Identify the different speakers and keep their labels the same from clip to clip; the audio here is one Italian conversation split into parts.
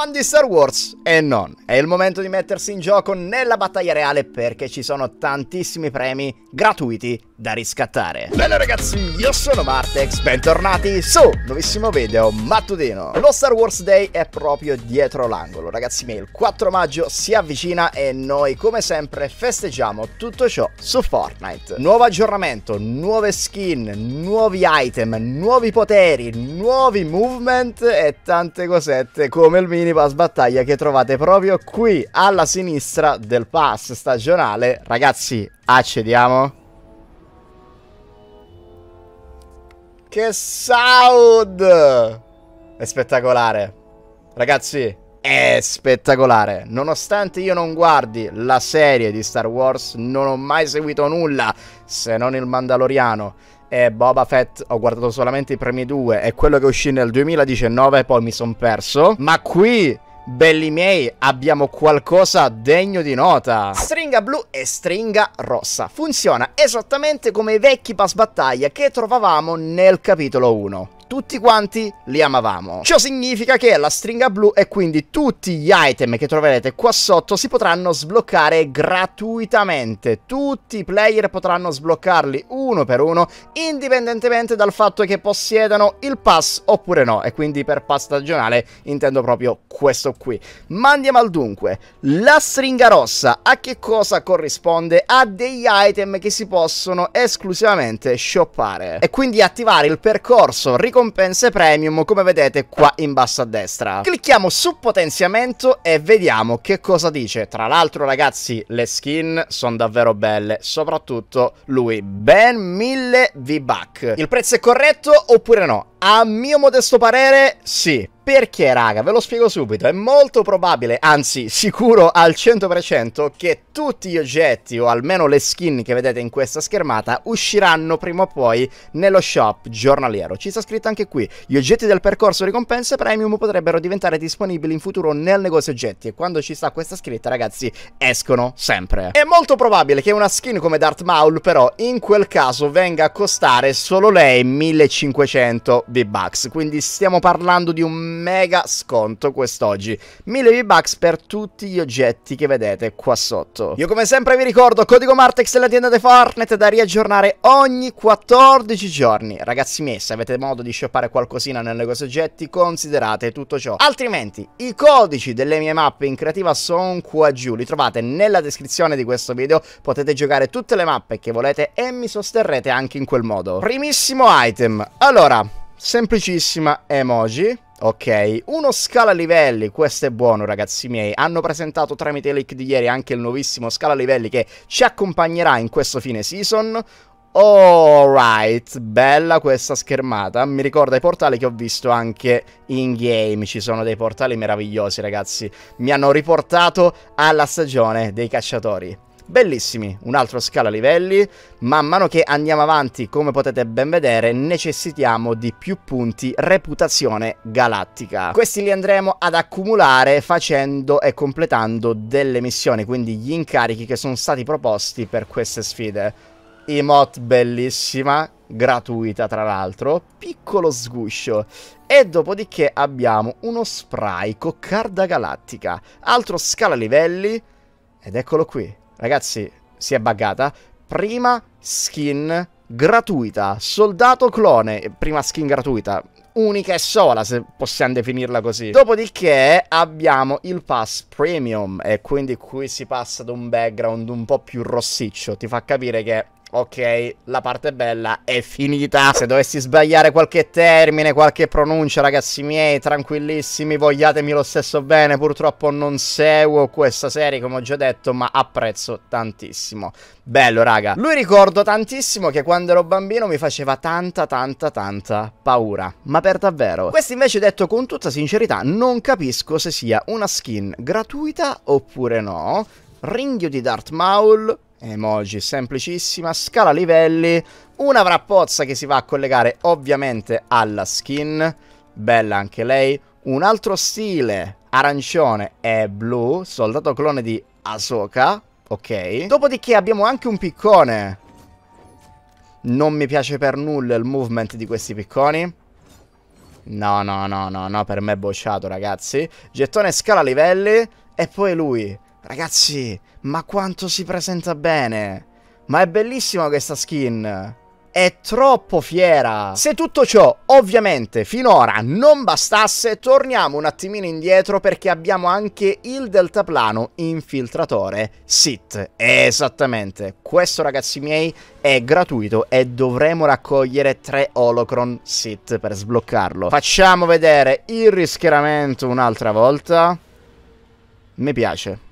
Speaker 1: fan di Star Wars e non. È il momento di mettersi in gioco nella battaglia reale perché ci sono tantissimi premi gratuiti da riscattare. Bene ragazzi, io sono Martex, bentornati su nuovissimo video mattutino. Lo Star Wars Day è proprio dietro l'angolo, ragazzi miei, il 4 maggio si avvicina e noi come sempre festeggiamo tutto ciò su Fortnite. Nuovo aggiornamento, nuove skin, nuovi item, nuovi poteri, nuovi movement e tante cosette come il mini mini pass battaglia che trovate proprio qui alla sinistra del pass stagionale. Ragazzi, accediamo. Che sound! È spettacolare. Ragazzi, è spettacolare. Nonostante io non guardi la serie di Star Wars, non ho mai seguito nulla se non il Mandaloriano e Boba Fett ho guardato solamente i primi due e quello che uscì nel 2019 poi mi son perso. Ma qui belli miei, abbiamo qualcosa degno di nota. Stringa blu e stringa rossa. Funziona esattamente come i vecchi pass battaglia che trovavamo nel capitolo 1 tutti quanti li amavamo. Ciò significa che la stringa blu e quindi tutti gli item che troverete qua sotto si potranno sbloccare gratuitamente. Tutti i player potranno sbloccarli uno per uno indipendentemente dal fatto che possiedano il pass oppure no. E quindi per pass stagionale intendo proprio questo qui. Ma andiamo al dunque. La stringa rossa a che cosa corrisponde? A degli item che si possono esclusivamente shoppare e quindi attivare il percorso riconosciuto ricompense premium come vedete qua in basso a destra. Clicchiamo su potenziamento e vediamo che cosa dice. Tra l'altro ragazzi le skin sono davvero belle, soprattutto lui, ben 1000 V-Buck. Il prezzo è corretto oppure no? A mio modesto parere, sì. Perché, raga, ve lo spiego subito. È molto probabile, anzi sicuro al 100%, che tutti gli oggetti, o almeno le skin che vedete in questa schermata, usciranno prima o poi nello shop giornaliero. Ci sta scritto anche qui. Gli oggetti del percorso ricompense premium potrebbero diventare disponibili in futuro nel negozio oggetti. E quando ci sta questa scritta, ragazzi, escono sempre. È molto probabile che una skin come Darth Maul, però, in quel caso venga a costare solo lei 1500 V-Bucks, quindi stiamo parlando di un mega sconto quest'oggi. 1000 V-Bucks per tutti gli oggetti che vedete qua sotto. Io come sempre vi ricordo, codice Martex è l'azienda di Fortnite da riaggiornare ogni 14 giorni. Ragazzi miei, se avete modo di shoppare qualcosina nel negozio oggetti, considerate tutto ciò. Altrimenti, i codici delle mie mappe in creativa sono qua giù, li trovate nella descrizione di questo video, potete giocare tutte le mappe che volete e mi sosterrete anche in quel modo. Primissimo item. Allora, semplicissima emoji. Ok, uno scala livelli, questo è buono ragazzi miei, hanno presentato tramite leak di ieri anche il nuovissimo scala livelli che ci accompagnerà in questo fine season, Alright, bella questa schermata, mi ricorda i portali che ho visto anche in game, ci sono dei portali meravigliosi ragazzi, mi hanno riportato alla stagione dei cacciatori bellissimi, un altro scala livelli, man mano che andiamo avanti, come potete ben vedere, necessitiamo di più punti reputazione galattica. Questi li andremo ad accumulare facendo e completando delle missioni, quindi gli incarichi che sono stati proposti per queste sfide. Emote bellissima, gratuita tra l'altro, piccolo sguscio. E dopodiché abbiamo uno spray coccarda galattica, altro scala livelli, ed eccolo qui. Ragazzi, si è buggata. Prima skin gratuita, soldato clone, prima skin gratuita, unica e sola se possiamo definirla così. Dopodiché abbiamo il pass premium e quindi qui si passa ad un background un po' più rossiccio, ti fa capire che Ok, la parte bella è finita. Se dovessi sbagliare qualche termine, qualche pronuncia, ragazzi miei, tranquillissimi, vogliatemi lo stesso bene. Purtroppo non seguo questa serie, come ho già detto, ma apprezzo tantissimo. Bello, raga. Lui ricordo tantissimo che quando ero bambino mi faceva tanta, tanta, tanta paura. Ma per davvero. Questo invece detto con tutta sincerità, non capisco se sia una skin gratuita oppure no. Ringhio di Darth Maul, emoji, semplicissima, scala livelli, una vrappozza che si va a collegare ovviamente alla skin, bella anche lei, un altro stile arancione e blu, soldato clone di Ahsoka, ok, dopodiché abbiamo anche un piccone, non mi piace per nulla il movement di questi picconi, no no no no no, per me è bocciato ragazzi, gettone scala livelli e poi lui, Ragazzi, ma quanto si presenta bene! Ma è bellissima questa skin! È troppo fiera! Se tutto ciò, ovviamente, finora non bastasse, torniamo un attimino indietro perché abbiamo anche il deltaplano infiltratore SIT. Esattamente, questo ragazzi miei è gratuito e dovremo raccogliere 3 Holocron SIT per sbloccarlo. Facciamo vedere il rischieramento un'altra volta. Mi piace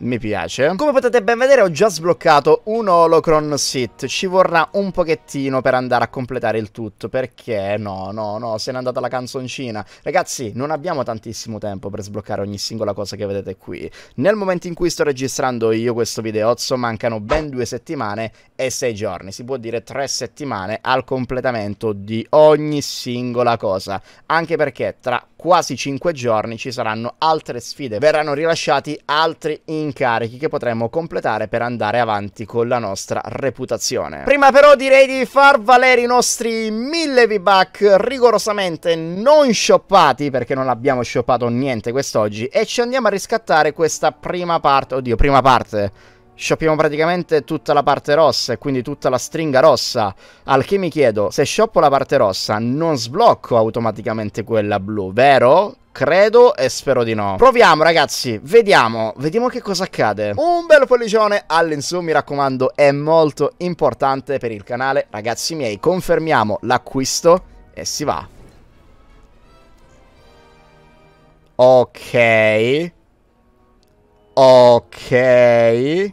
Speaker 1: mi piace. Come potete ben vedere ho già sbloccato un Holocron Sit, ci vorrà un pochettino per andare a completare il tutto, perché no, no, no, se n'è andata la canzoncina. Ragazzi, non abbiamo tantissimo tempo per sbloccare ogni singola cosa che vedete qui. Nel momento in cui sto registrando io questo videozzo mancano ben due settimane e sei giorni, si può dire tre settimane al completamento di ogni singola cosa, anche perché tra quasi 5 giorni ci saranno altre sfide, verranno rilasciati altri incarichi che potremo completare per andare avanti con la nostra reputazione. Prima però direi di far valere i nostri 1000 V-Buck rigorosamente non shoppati perché non abbiamo shoppato niente quest'oggi e ci andiamo a riscattare questa prima parte, oddio prima parte shoppiamo praticamente tutta la parte rossa e quindi tutta la stringa rossa. Al che mi chiedo, se shoppo la parte rossa non sblocco automaticamente quella blu, vero? Credo e spero di no. Proviamo ragazzi, vediamo, vediamo che cosa accade. Un bel pollicione all'insù, mi raccomando, è molto importante per il canale. Ragazzi miei, confermiamo l'acquisto e si va. Ok. Ok.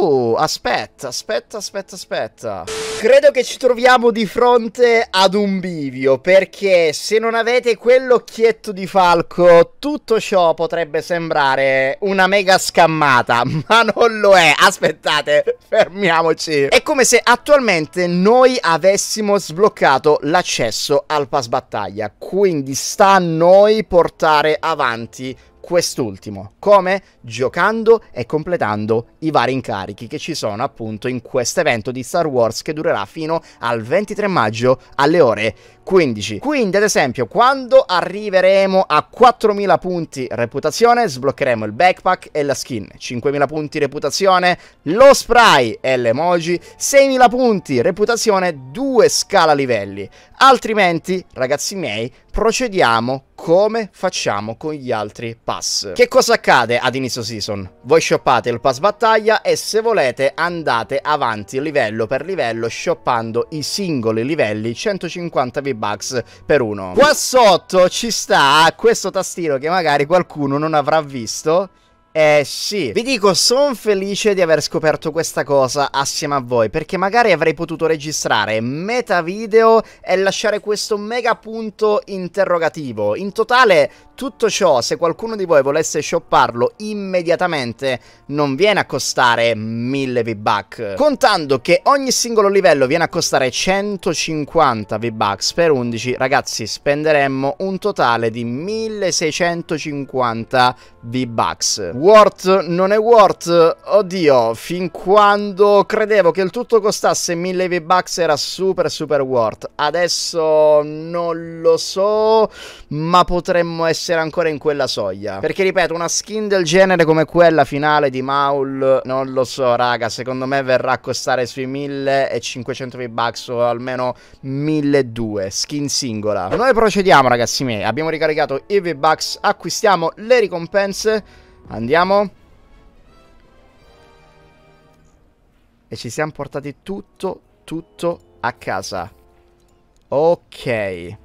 Speaker 1: Uh, aspetta, aspetta, aspetta, aspetta. Credo che ci troviamo di fronte ad un bivio perché se non avete quell'occhietto di falco tutto ciò potrebbe sembrare una mega scammata ma non lo è aspettate fermiamoci è come se attualmente noi avessimo sbloccato l'accesso al pass battaglia quindi sta a noi portare avanti quest'ultimo. Come? Giocando e completando i vari incarichi che ci sono appunto in questo evento di Star Wars che durerà fino al 23 maggio alle ore 15. Quindi ad esempio quando arriveremo a 4000 punti reputazione sbloccheremo il backpack e la skin, 5000 punti reputazione, lo spray e l'emoji, 6000 punti reputazione, due scala livelli. Altrimenti ragazzi miei procediamo come facciamo con gli altri pack Pass. Che cosa accade ad inizio season? Voi shoppate il pass battaglia e se volete andate avanti livello per livello shoppando i singoli livelli 150 V-Bucks per uno. Qua sotto ci sta questo tastino che magari qualcuno non avrà visto eh sì, vi dico, sono felice di aver scoperto questa cosa assieme a voi, perché magari avrei potuto registrare metà video e lasciare questo mega punto interrogativo. In totale, tutto ciò, se qualcuno di voi volesse shopparlo immediatamente, non viene a costare 1000 V-Buck. Contando che ogni singolo livello viene a costare 150 V-Bucks per 11, ragazzi, spenderemmo un totale di 1650 V-Bucks worth, non è worth, oddio, fin quando credevo che il tutto costasse 1000 V-Bucks era super super worth, adesso non lo so, ma potremmo essere ancora in quella soglia, perché ripeto, una skin del genere come quella finale di Maul, non lo so raga, secondo me verrà a costare sui 1500 V-Bucks o almeno 1200, skin singola. Noi procediamo ragazzi miei, abbiamo ricaricato i V-Bucks, acquistiamo le ricompense Andiamo. E ci siamo portati tutto, tutto a casa. Ok.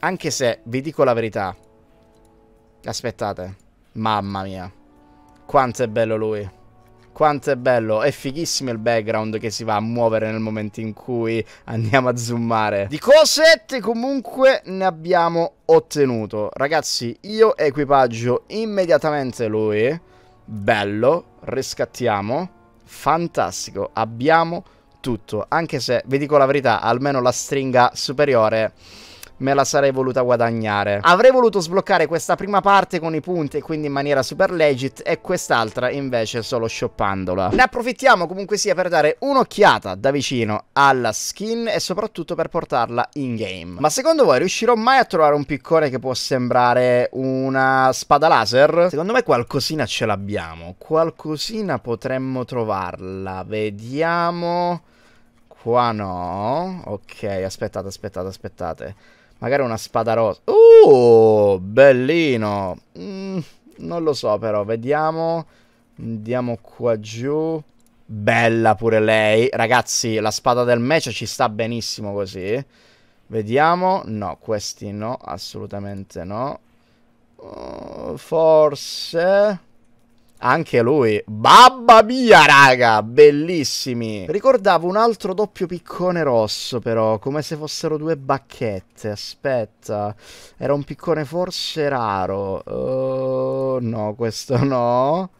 Speaker 1: Anche se, vi dico la verità. Aspettate. Mamma mia. Quanto è bello lui. Quanto è bello, è fighissimo il background che si va a muovere nel momento in cui andiamo a zoomare. Di cosette comunque ne abbiamo ottenuto. Ragazzi, io equipaggio immediatamente lui. Bello, riscattiamo. Fantastico, abbiamo tutto. Anche se, vi dico la verità, almeno la stringa superiore me la sarei voluta guadagnare. Avrei voluto sbloccare questa prima parte con i punti e quindi in maniera super legit e quest'altra invece solo shoppandola. Ne approfittiamo comunque sia per dare un'occhiata da vicino alla skin e soprattutto per portarla in game. Ma secondo voi riuscirò mai a trovare un piccone che può sembrare una spada laser? Secondo me qualcosina ce l'abbiamo, qualcosina potremmo trovarla, vediamo... Qua no, ok, aspettate, aspettate, aspettate. Magari una spada rosa. Uh, bellino. Mm, non lo so però, vediamo. Andiamo qua giù. Bella pure lei. Ragazzi, la spada del match ci sta benissimo così. Vediamo. No, questi no, assolutamente no. Uh, forse... Anche lui. Babba mia, raga! Bellissimi! Ricordavo un altro doppio piccone rosso, però. Come se fossero due bacchette. Aspetta. Era un piccone forse raro. Uh, no, questo no.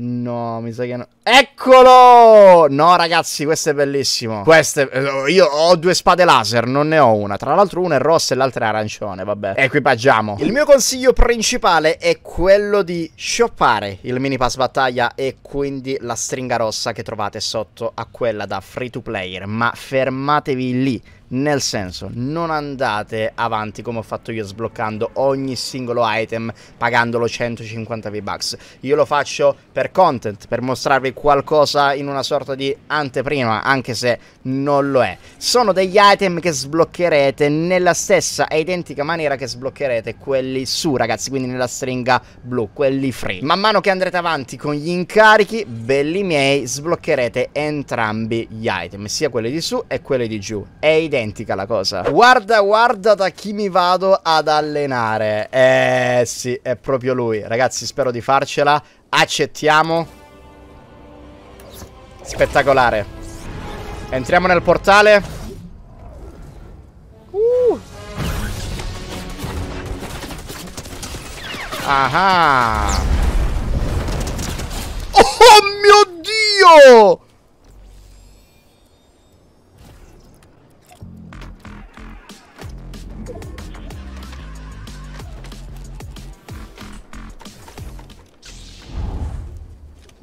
Speaker 1: No, mi sa che no. Eccolo! No, ragazzi, questo è bellissimo. Queste... Eh, io ho due spade laser, non ne ho una. Tra l'altro una è rossa e l'altra è arancione, vabbè. Equipaggiamo. Il mio consiglio principale è quello di shoppare il mini pass battaglia e quindi la stringa rossa che trovate sotto a quella da free to player. Ma fermatevi lì nel senso, non andate avanti come ho fatto io sbloccando ogni singolo item pagandolo 150 V-Bucks. Io lo faccio per content, per mostrarvi qualcosa in una sorta di anteprima, anche se non lo è. Sono degli item che sbloccherete nella stessa e identica maniera che sbloccherete quelli su, ragazzi, quindi nella stringa blu, quelli free. Man mano che andrete avanti con gli incarichi, belli miei, sbloccherete entrambi gli item, sia quelli di su e quelli di giù. È identico identica la cosa. Guarda, guarda da chi mi vado ad allenare. Eh sì, è proprio lui. Ragazzi, spero di farcela. Accettiamo. Spettacolare. Entriamo nel portale. Uh. Ah. Oh mio Dio!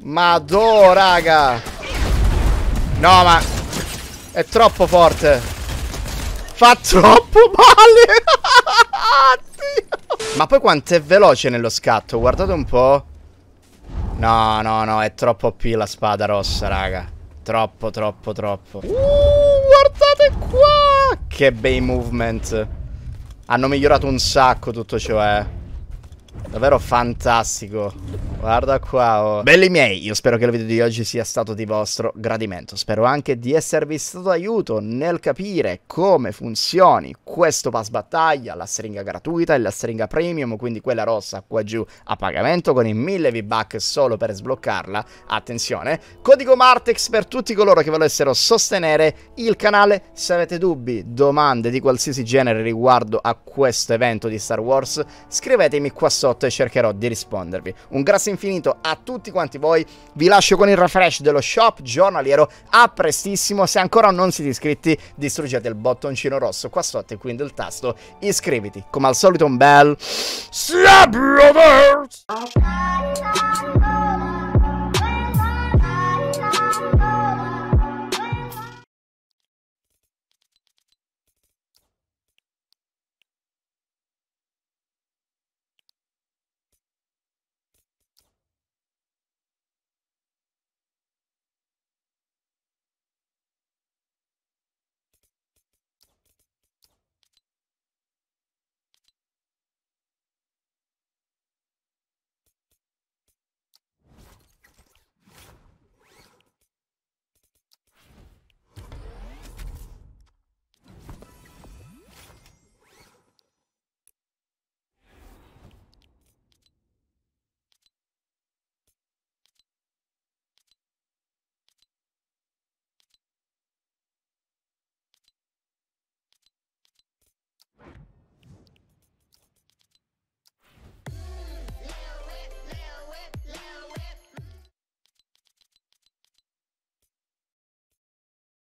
Speaker 1: Madò, raga. No, ma... È troppo forte. Fa troppo male. ma poi quanto è veloce nello scatto. Guardate un po'. No, no, no. È troppo P la spada rossa, raga. Troppo, troppo, troppo. Uh, guardate qua. Che bei movement. Hanno migliorato un sacco tutto ciò, eh. Davvero fantastico. Guarda qua, oh. belli miei, io spero che il video di oggi sia stato di vostro gradimento, spero anche di esservi stato d'aiuto nel capire come funzioni questo pass battaglia, la stringa gratuita e la stringa premium, quindi quella rossa qua giù a pagamento con i 1000 V-Buck solo per sbloccarla, attenzione, codico Martex per tutti coloro che volessero sostenere il canale, se avete dubbi, domande di qualsiasi genere riguardo a questo evento di Star Wars, scrivetemi qua sotto e cercherò di rispondervi. Un grazie infinito a tutti quanti voi. Vi lascio con il refresh dello shop giornaliero. A prestissimo. Se ancora non siete iscritti, distruggete il bottoncino rosso qua sotto e quindi il tasto iscriviti. Come al solito, un bel. Slab Lovers!